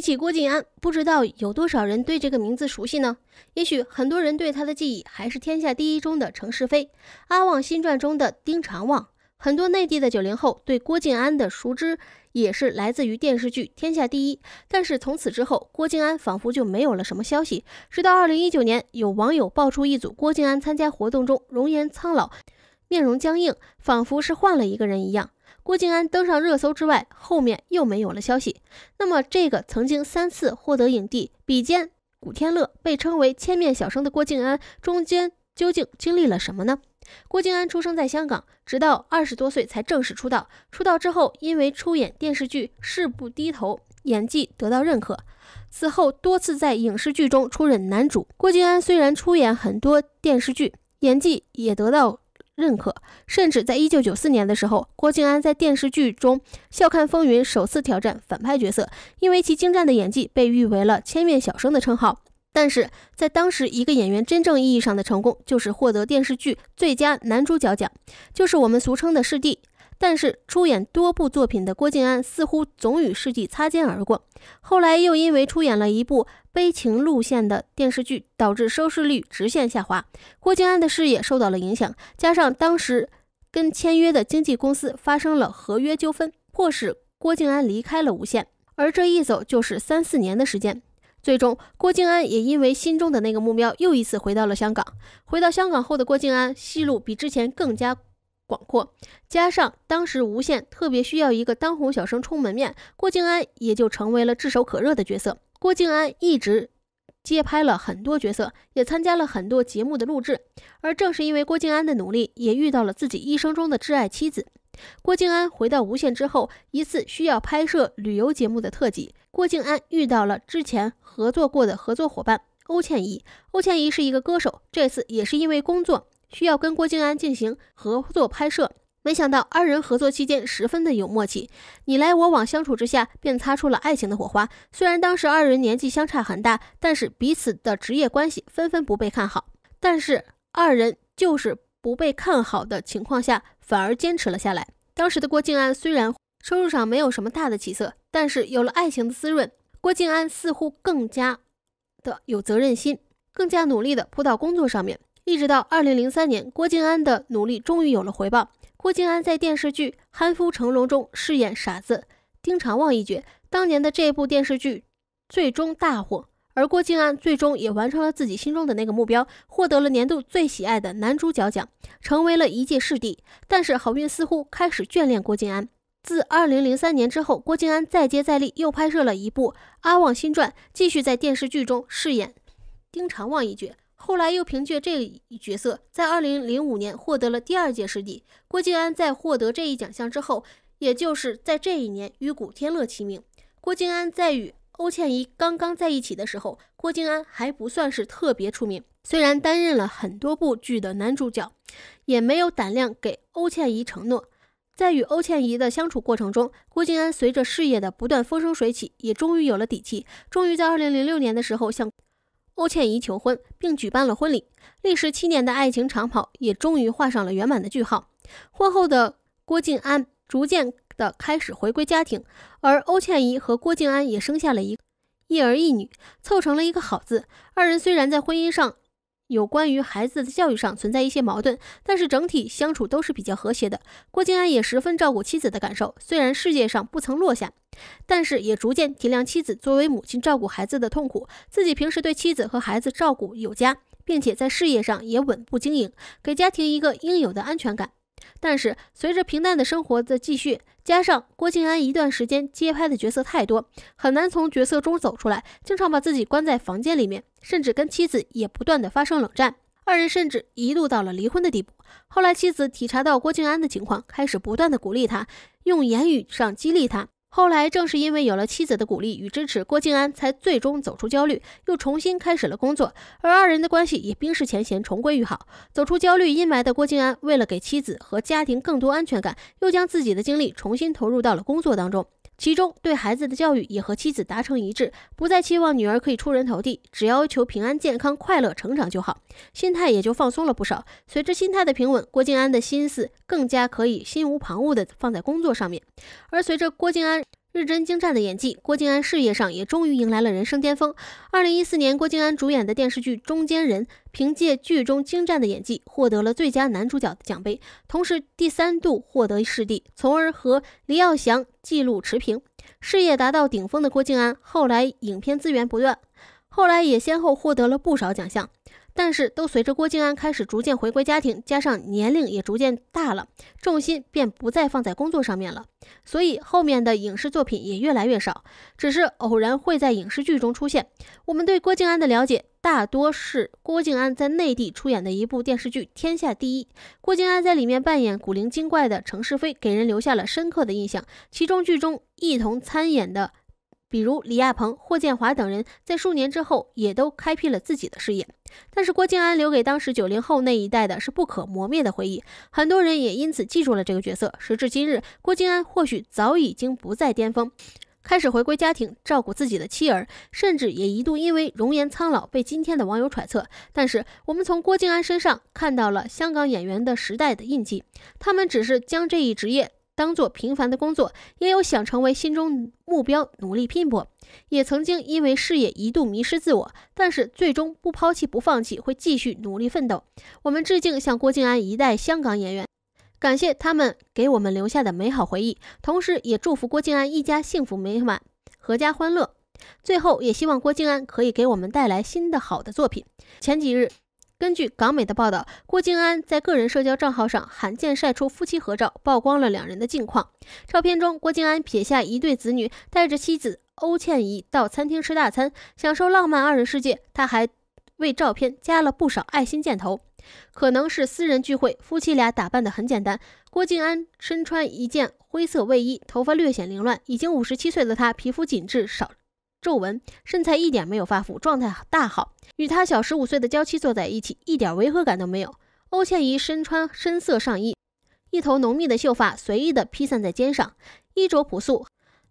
提起郭晋安，不知道有多少人对这个名字熟悉呢？也许很多人对他的记忆还是《天下第一》中的程世飞、阿旺新传中的丁长旺。很多内地的九零后对郭晋安的熟知也是来自于电视剧《天下第一》，但是从此之后，郭晋安仿佛就没有了什么消息。直到2019年，有网友爆出一组郭晋安参加活动中容颜苍老、面容僵硬，仿佛是换了一个人一样。郭静安登上热搜之外，后面又没有了消息。那么，这个曾经三次获得影帝，比肩古天乐，被称为“千面小生”的郭静安，中间究竟经历了什么呢？郭静安出生在香港，直到二十多岁才正式出道。出道之后，因为出演电视剧《誓不低头》，演技得到认可。此后多次在影视剧中出任男主。郭静安虽然出演很多电视剧，演技也得到。认可，甚至在一九九四年的时候，郭敬安在电视剧中笑看风云首次挑战反派角色，因为其精湛的演技，被誉为了“千面小生”的称号。但是在当时，一个演员真正意义上的成功，就是获得电视剧最佳男主角奖，就是我们俗称的“视帝”。但是出演多部作品的郭晋安似乎总与世纪擦肩而过，后来又因为出演了一部悲情路线的电视剧，导致收视率直线下滑，郭晋安的事业受到了影响。加上当时跟签约的经纪公司发生了合约纠纷，迫使郭晋安离开了无线，而这一走就是三四年的时间。最终，郭晋安也因为心中的那个目标，又一次回到了香港。回到香港后的郭晋安，戏路比之前更加。广阔，加上当时无线特别需要一个当红小生充门面，郭静安也就成为了炙手可热的角色。郭静安一直接拍了很多角色，也参加了很多节目的录制。而正是因为郭静安的努力，也遇到了自己一生中的挚爱妻子。郭静安回到无线之后，一次需要拍摄旅游节目的特辑，郭静安遇到了之前合作过的合作伙伴欧倩怡。欧倩怡是一个歌手，这次也是因为工作。需要跟郭靖安进行合作拍摄，没想到二人合作期间十分的有默契，你来我往相处之下便擦出了爱情的火花。虽然当时二人年纪相差很大，但是彼此的职业关系纷纷不被看好，但是二人就是不被看好的情况下反而坚持了下来。当时的郭靖安虽然收入上没有什么大的起色，但是有了爱情的滋润，郭靖安似乎更加的有责任心，更加努力的扑到工作上面。一直到二零零三年，郭敬安的努力终于有了回报。郭敬安在电视剧《憨夫成龙》中饰演傻子丁长旺一角，当年的这部电视剧最终大火，而郭敬安最终也完成了自己心中的那个目标，获得了年度最喜爱的男主角奖，成为了一届视帝。但是好运似乎开始眷恋郭敬安，自二零零三年之后，郭敬安再接再厉，又拍摄了一部《阿旺新传》，继续在电视剧中饰演丁长旺一角。后来又凭借这一角色，在二零零五年获得了第二届视帝。郭靖安在获得这一奖项之后，也就是在这一年与古天乐齐名。郭靖安在与欧倩怡刚刚在一起的时候，郭靖安还不算是特别出名，虽然担任了很多部剧的男主角，也没有胆量给欧倩怡承诺。在与欧倩怡的相处过程中，郭靖安随着事业的不断风生水起，也终于有了底气，终于在二零零六年的时候向。欧倩怡求婚，并举办了婚礼，历时七年的爱情长跑也终于画上了圆满的句号。婚后的郭晋安逐渐的开始回归家庭，而欧倩怡和郭静安也生下了一一儿一女，凑成了一个好字。二人虽然在婚姻上、有关于孩子的教育上存在一些矛盾，但是整体相处都是比较和谐的。郭晋安也十分照顾妻子的感受，虽然世界上不曾落下。但是也逐渐体谅妻子作为母亲照顾孩子的痛苦，自己平时对妻子和孩子照顾有加，并且在事业上也稳步经营，给家庭一个应有的安全感。但是随着平淡的生活的继续，加上郭静安一段时间接拍的角色太多，很难从角色中走出来，经常把自己关在房间里面，甚至跟妻子也不断的发生冷战，二人甚至一度到了离婚的地步。后来妻子体察到郭静安的情况，开始不断的鼓励他，用言语上激励他。后来，正是因为有了妻子的鼓励与支持，郭静安才最终走出焦虑，又重新开始了工作，而二人的关系也冰释前嫌，重归于好。走出焦虑阴霾的郭静安，为了给妻子和家庭更多安全感，又将自己的精力重新投入到了工作当中。其中对孩子的教育也和妻子达成一致，不再期望女儿可以出人头地，只要求平安健康快乐成长就好，心态也就放松了不少。随着心态的平稳，郭静安的心思更加可以心无旁骛地放在工作上面，而随着郭静安。日臻精湛的演技，郭敬安事业上也终于迎来了人生巅峰。二零一四年，郭敬安主演的电视剧《中间人》，凭借剧中精湛的演技，获得了最佳男主角的奖杯，同时第三度获得视帝，从而和黎耀祥纪录持平。事业达到顶峰的郭敬安，后来影片资源不断，后来也先后获得了不少奖项。但是都随着郭靖安开始逐渐回归家庭，加上年龄也逐渐大了，重心便不再放在工作上面了，所以后面的影视作品也越来越少，只是偶然会在影视剧中出现。我们对郭靖安的了解大多是郭靖安在内地出演的一部电视剧《天下第一》，郭靖安在里面扮演古灵精怪的程世飞，给人留下了深刻的印象。其中剧中一同参演的。比如李亚鹏、霍建华等人，在数年之后也都开辟了自己的事业。但是郭敬安留给当时九零后那一代的是不可磨灭的回忆，很多人也因此记住了这个角色。时至今日，郭敬安或许早已经不在巅峰，开始回归家庭，照顾自己的妻儿，甚至也一度因为容颜苍老被今天的网友揣测。但是我们从郭敬安身上看到了香港演员的时代的印记，他们只是将这一职业。当做平凡的工作，也有想成为心中目标努力拼搏，也曾经因为事业一度迷失自我，但是最终不抛弃不放弃，会继续努力奋斗。我们致敬向郭敬安一代香港演员，感谢他们给我们留下的美好回忆，同时也祝福郭敬安一家幸福美满，阖家欢乐。最后也希望郭敬安可以给我们带来新的好的作品。前几日。根据港媒的报道，郭靖安在个人社交账号上罕见晒出夫妻合照，曝光了两人的近况。照片中，郭靖安撇下一对子女，带着妻子欧倩怡到餐厅吃大餐，享受浪漫二人世界。他还为照片加了不少爱心箭头，可能是私人聚会，夫妻俩打扮的很简单。郭靖安身穿一件灰色卫衣，头发略显凌乱。已经五十七岁的他，皮肤紧致，少。皱纹，身材一点没有发福，状态大好。与他小十五岁的娇妻坐在一起，一点违和感都没有。欧倩怡身穿深色上衣，一头浓密的秀发随意的披散在肩上，衣着朴素。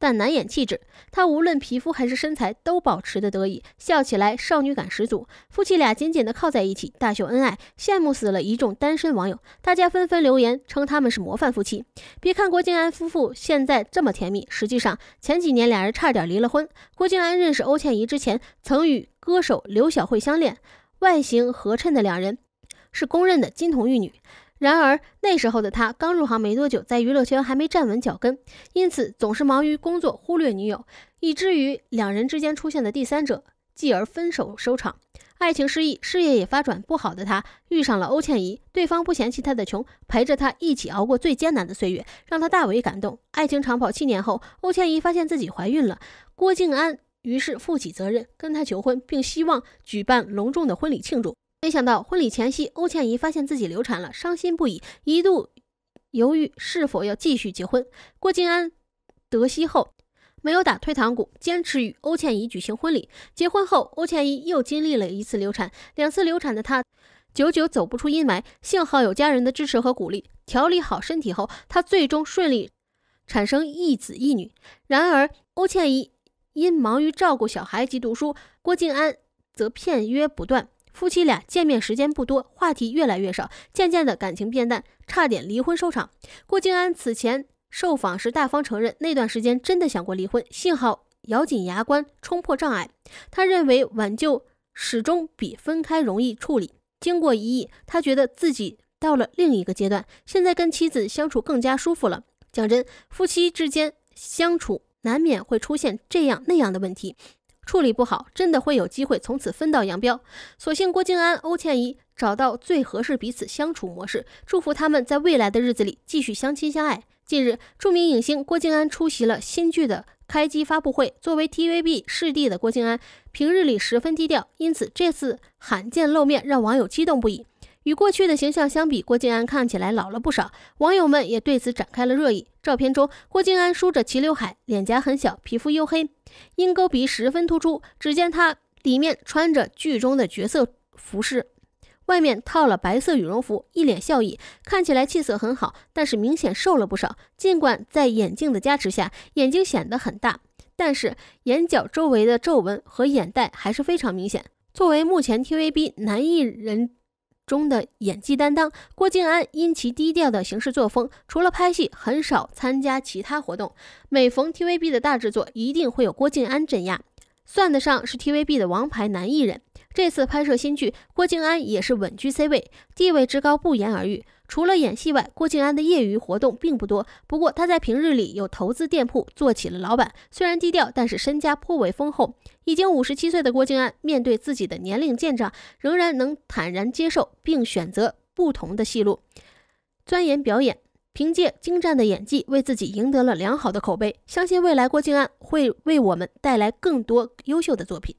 但难掩气质，她无论皮肤还是身材都保持的得意，笑起来少女感十足。夫妻俩紧紧地靠在一起，大秀恩爱，羡慕死了一众单身网友。大家纷纷留言称他们是模范夫妻。别看郭晋安夫妇现在这么甜蜜，实际上前几年俩人差点离了婚。郭晋安认识欧倩怡之前，曾与歌手刘晓慧相恋，外形合衬的两人是公认的金童玉女。然而那时候的他刚入行没多久，在娱乐圈还没站稳脚跟，因此总是忙于工作，忽略女友，以至于两人之间出现的第三者，继而分手收场。爱情失意，事业也发展不好的他，遇上了欧倩怡，对方不嫌弃他的穷，陪着他一起熬过最艰难的岁月，让他大为感动。爱情长跑七年后，欧倩怡发现自己怀孕了，郭静安于是负起责任，跟他求婚，并希望举办隆重的婚礼庆祝。没想到婚礼前夕，欧倩怡发现自己流产了，伤心不已，一度犹豫是否要继续结婚。郭晋安得悉后，没有打退堂鼓，坚持与欧倩怡举行婚礼。结婚后，欧倩怡又经历了一次流产，两次流产的她，久久走不出阴霾。幸好有家人的支持和鼓励，调理好身体后，她最终顺利产生一子一女。然而，欧倩怡因忙于照顾小孩及读书，郭晋安则片约不断。夫妻俩见面时间不多，话题越来越少，渐渐的感情变淡，差点离婚收场。郭静安此前受访时大方承认，那段时间真的想过离婚，幸好咬紧牙关冲破障碍。他认为挽救始终比分开容易处理。经过一役，他觉得自己到了另一个阶段，现在跟妻子相处更加舒服了。讲真，夫妻之间相处难免会出现这样那样的问题。处理不好，真的会有机会从此分道扬镳。所幸郭静安、欧倩怡找到最合适彼此相处模式，祝福他们在未来的日子里继续相亲相爱。近日，著名影星郭静安出席了新剧的开机发布会。作为 TVB 视帝的郭静安，平日里十分低调，因此这次罕见露面让网友激动不已。与过去的形象相比，郭晋安看起来老了不少。网友们也对此展开了热议。照片中，郭晋安梳着齐刘海，脸颊很小，皮肤黝黑，鹰钩鼻十分突出。只见他里面穿着剧中的角色服饰，外面套了白色羽绒服，一脸笑意，看起来气色很好，但是明显瘦了不少。尽管在眼镜的加持下，眼睛显得很大，但是眼角周围的皱纹和眼袋还是非常明显。作为目前 TVB 男艺人，中的演技担当郭靖安，因其低调的行事作风，除了拍戏，很少参加其他活动。每逢 TVB 的大制作，一定会有郭靖安镇压，算得上是 TVB 的王牌男艺人。这次拍摄新剧，郭靖安也是稳居 C 位，地位之高不言而喻。除了演戏外，郭靖安的业余活动并不多。不过他在平日里有投资店铺，做起了老板。虽然低调，但是身家颇为丰厚。已经五十七岁的郭靖安，面对自己的年龄渐长，仍然能坦然接受，并选择不同的戏路，钻研表演。凭借精湛的演技，为自己赢得了良好的口碑。相信未来郭靖安会为我们带来更多优秀的作品。